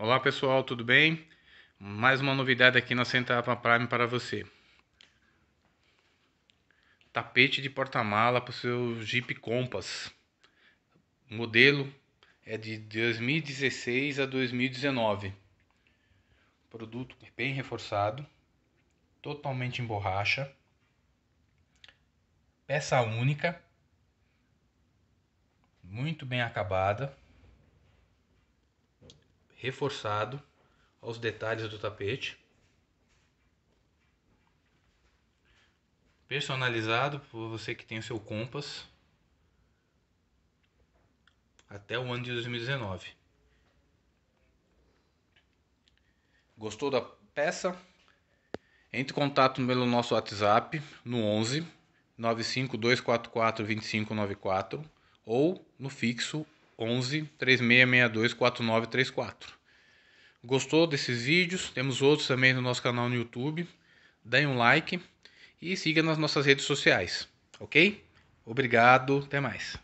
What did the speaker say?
Olá pessoal, tudo bem? Mais uma novidade aqui na Centapa Prime para você. Tapete de porta-mala para o seu Jeep Compass. O modelo é de 2016 a 2019. Produto bem reforçado, totalmente em borracha. Peça única, muito bem acabada reforçado aos detalhes do tapete. Personalizado por você que tem o seu Compass até o ano de 2019. Gostou da peça? Entre em contato pelo nosso WhatsApp no 11 952442594 ou no fixo 11 3662 4934. Gostou desses vídeos? Temos outros também no nosso canal no YouTube. Dê um like e siga nas nossas redes sociais, ok? Obrigado, até mais.